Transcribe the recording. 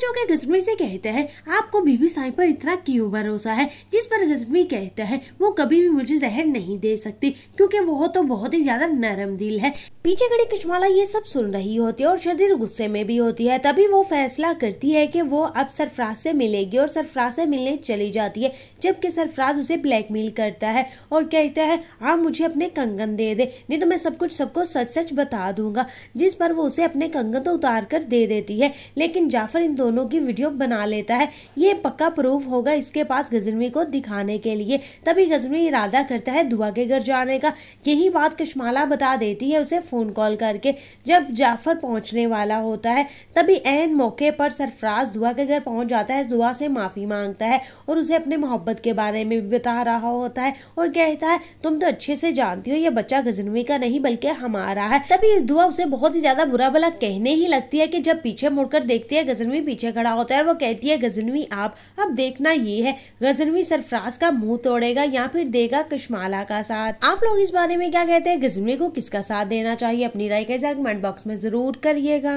जो के गजमी से कहते हैं आपको बीबी साई पर इतना क्यों भरोसा है जिस पर गजमी कहते हैं वो कभी भी मुझे जहर नहीं दे सकती क्योंकि वो तो बहुत ही ज्यादा नरम दिल है पीछे खड़ी कुशमाला ये सब सुन रही होती है और शरीर गुस्से में भी होती है तभी वो फैसला करती है कि वो अब सरफराज से मिलेगी और सरफराज से मिलने चली जाती है जबकि सरफराज उसे ब्लैकमेल करता है और कहता है आप मुझे अपने कंगन दे दे नहीं तो मैं सब कुछ सबको सच सच बता दूंगा जिस पर वो उसे अपने कंगन तो उतार कर दे देती है लेकिन जाफर इन दोनों की वीडियो बना लेता है ये पक्का प्रूफ होगा इसके पास गजनवी को दिखाने के लिए तभी गजनवी इरादा करता है दुआ के घर जाने का यही बात कश्माला बता देती है उसे फ़ोन कॉल करके जब जाफर पहुंचने वाला होता है तभी एन मौके पर सरफराज दुआ के घर पहुंच जाता है दुआ से माफ़ी मांगता है और उसे अपने मोहब्बत के बारे में भी बता रहा होता है और कहता है तुम तो अच्छे से जानती हो ये बच्चा गजनवी का नहीं बल्कि हमारा है तभी दुआ उसे बहुत ही ज़्यादा बुरा भला कहने ही लगती है कि जब पीछे मुड़कर देखती है गजनवी पीछे खड़ा होता है वो कहती है गजनवी आप अब देखना ये है गजनवी सरफराज का मुंह तोड़ेगा या फिर देगा कश्माला का साथ आप लोग इस बारे में क्या कहते हैं गजनवी को किसका साथ देना चाहिए अपनी राय का कमेंट बॉक्स में जरूर करिएगा